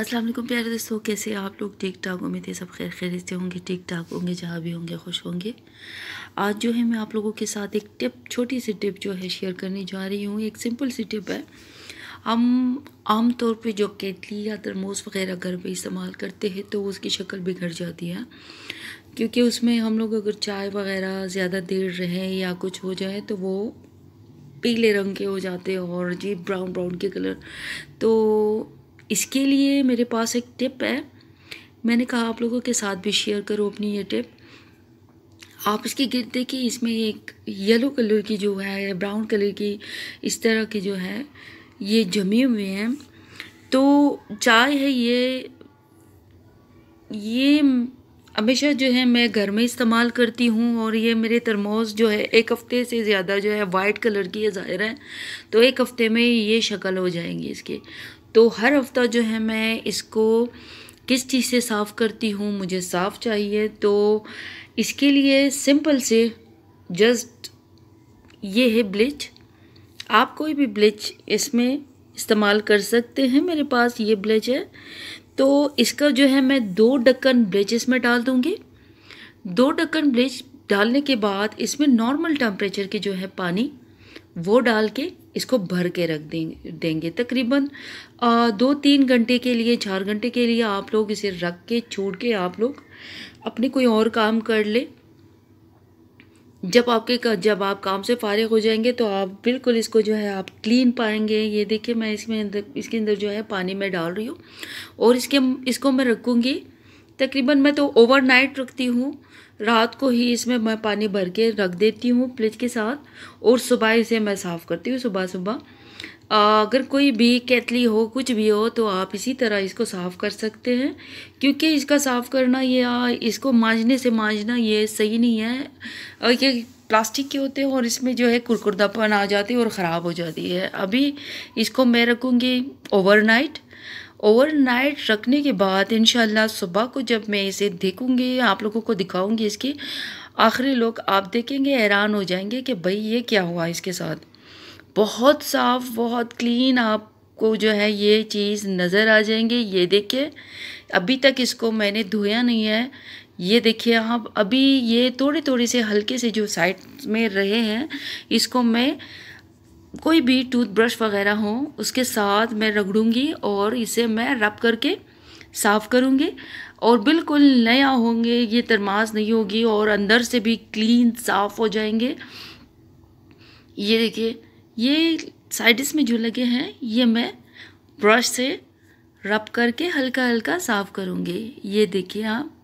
अस्सलाम वालेकुम प्यारे दोस्तों कैसे आप लोग ठीक ठाक उम्मीद है सब खैर खैर से होंगे ठीक ठाक होंगे जहाँ भी होंगे खुश होंगे आज जो है मैं आप लोगों के साथ एक टिप छोटी सी टिप जो है शेयर करने जा रही हूँ एक सिंपल सी टिप है हम आम तौर पे जो केतली या तरमोज वगैरह घर पे इस्तेमाल करते हैं तो उसकी शक्ल बिगड़ जाती है क्योंकि उसमें हम लोग अगर चाय वगैरह ज़्यादा देर रहें या कुछ हो जाए तो वो पीले रंग के हो जाते हैं और जी ब्राउन ब्राउन के कलर तो इसके लिए मेरे पास एक टिप है मैंने कहा आप लोगों के साथ भी शेयर करो अपनी ये टिप आप इसके गिर देखिए इसमें एक येलो कलर की जो है ब्राउन कलर की इस तरह की जो है ये जमे हुए हैं तो चाय है ये ये हमेशा जो है मैं घर में इस्तेमाल करती हूँ और ये मेरे तरमोज जो है एक हफ़्ते से ज़्यादा जो है वाइट कलर की है ज़ाहिर है तो एक हफ़्ते में ये शक्ल हो जाएंगी इसकी तो हर हफ्ता जो है मैं इसको किस चीज़ से साफ़ करती हूँ मुझे साफ़ चाहिए तो इसके लिए सिंपल से जस्ट ये है ब्लीच आप कोई भी ब्लीच इसमें इस्तेमाल कर सकते हैं मेरे पास ये ब्लीच है तो इसका जो है मैं दो डक्कन ब्लीच इसमें डाल दूँगी दो डक्कन ब्लीच डालने के बाद इसमें नॉर्मल टेम्परेचर के जो है पानी वो डाल के इसको भर के रख देंगे देंगे तकरीबन दो तीन घंटे के लिए चार घंटे के लिए आप लोग इसे रख के छोड़ के आप लोग अपने कोई और काम कर ले जब आपके जब आप काम से फारिग हो जाएंगे तो आप बिल्कुल इसको जो है आप क्लीन पाएंगे ये देखिए मैं इसमें अंदर इसके अंदर जो है पानी में डाल रही हूँ और इसके इसको मैं रखूँगी तकरीबन मैं तो ओवरनाइट रखती हूँ रात को ही इसमें मैं पानी भर के रख देती हूँ फ्रिज के साथ और सुबह इसे मैं साफ़ करती हूँ सुबह सुबह अगर कोई भी कैतली हो कुछ भी हो तो आप इसी तरह इसको साफ़ कर सकते हैं क्योंकि इसका साफ़ करना या इसको मांजने से मांजना ये सही नहीं है ये प्लास्टिक के होते हैं और इसमें जो है कुरकुरदापन आ जाती है और ख़राब हो जाती है अभी इसको मैं रखूँगी ओवरनाइट ओवरनाइट रखने के बाद इन सुबह को जब मैं इसे देखूँगी आप लोगों को दिखाऊँगी इसकी आखिरी लोग आप देखेंगे हैरान हो जाएंगे कि भाई ये क्या हुआ इसके साथ बहुत साफ़ बहुत क्लीन आपको जो है ये चीज़ नज़र आ जाएंगे ये देखिए अभी तक इसको मैंने धोया नहीं है ये देखिए आप अभी ये थोड़े थोड़े से हल्के से जो साइड में रहे हैं इसको मैं कोई भी टूथब्रश वगैरह हो उसके साथ मैं रगड़ूंगी और इसे मैं रब करके साफ़ करूँगी और बिल्कुल नया होंगे ये तरमास नहीं होगी और अंदर से भी क्लीन साफ़ हो जाएंगे ये देखिए ये साइडस में जो लगे हैं ये मैं ब्रश से रब करके हल्का हल्का साफ़ करूँगी ये देखिए आप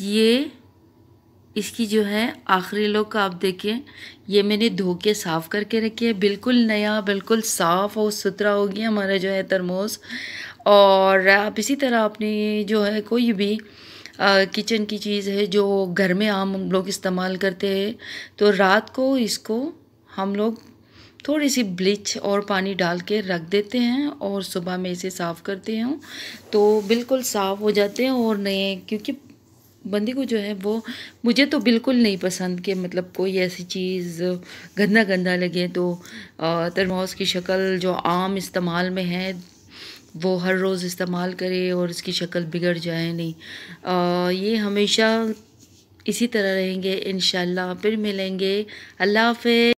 ये इसकी जो है आखिरी लुक आप देखिए ये मैंने धो के साफ़ करके रखी है बिल्कुल नया बिल्कुल साफ़ और सुथरा हो गया हमारा जो है तरमोस और आप इसी तरह अपने जो है कोई भी किचन की चीज़ है जो घर में आम हम लोग इस्तेमाल करते हैं तो रात को इसको हम लोग थोड़ी सी ब्लीच और पानी डाल के रख देते हैं और सुबह में इसे साफ़ करते हैं तो बिल्कुल साफ़ हो जाते हैं और नए क्योंकि बंदी को जो है वो मुझे तो बिल्कुल नहीं पसंद कि मतलब कोई ऐसी चीज़ गंदा गंदा लगे तो तरमाउस की शक्ल जो आम इस्तेमाल में है वो हर रोज़ इस्तेमाल करे और इसकी शक्ल बिगड़ जाए नहीं आ, ये हमेशा इसी तरह रहेंगे इन फिर मिलेंगे अल्लाह हाफ